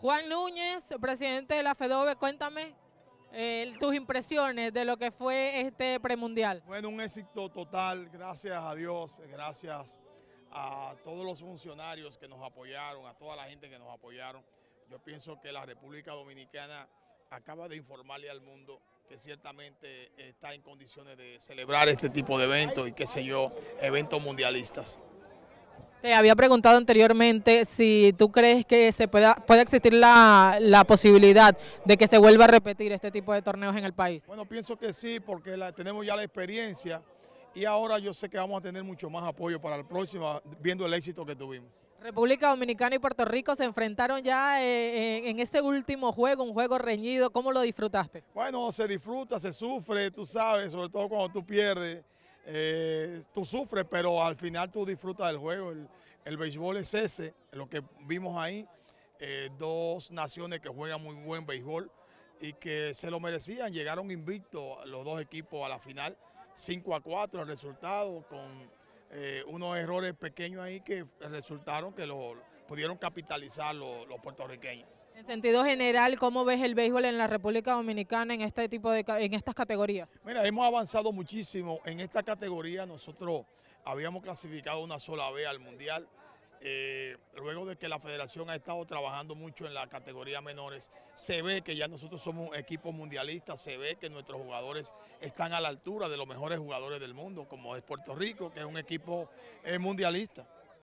Juan Núñez, presidente de la FEDOVE, cuéntame eh, tus impresiones de lo que fue este premundial. Bueno, un éxito total, gracias a Dios, gracias a todos los funcionarios que nos apoyaron, a toda la gente que nos apoyaron. Yo pienso que la República Dominicana acaba de informarle al mundo que ciertamente está en condiciones de celebrar este tipo de eventos y qué sé yo, eventos mundialistas. Te había preguntado anteriormente si tú crees que se pueda, puede existir la, posibilidad de que se vuelva a repetir este tipo de torneos en el país. Bueno, pienso que sí, porque tenemos ya la experiencia y ahora yo sé que vamos a tener mucho más apoyo para el próximo, viendo el éxito que tuvimos. República Dominicana y Puerto Rico se enfrentaron ya eh, en ese último juego, un juego reñido. ¿Cómo lo disfrutaste? Bueno, se disfruta, se sufre, tú sabes, sobre todo cuando tú pierdes. Eh, tú sufres, pero al final tú disfrutas del juego. El, béisbol es ese, lo que vimos ahí, eh, dos naciones que juegan muy buen béisbol y que se lo merecían, llegaron invictos los dos equipos a la final, 5 a 4 el resultado, con eh, unos errores pequeños ahí que resultaron que lo pudieron capitalizar los, puertorriqueños. En sentido general, ¿cómo ves el béisbol en la República Dominicana en este tipo de en estas categorías? Mira, hemos avanzado muchísimo. En esta categoría nosotros habíamos clasificado una sola vez al Mundial eh, luego de que la federación ha estado trabajando mucho en la categoría menores, se ve que ya nosotros somos un equipo mundialista se ve que nuestros jugadores están a la altura de los mejores jugadores del mundo, como es Puerto Rico, que es un equipo eh, mundialista.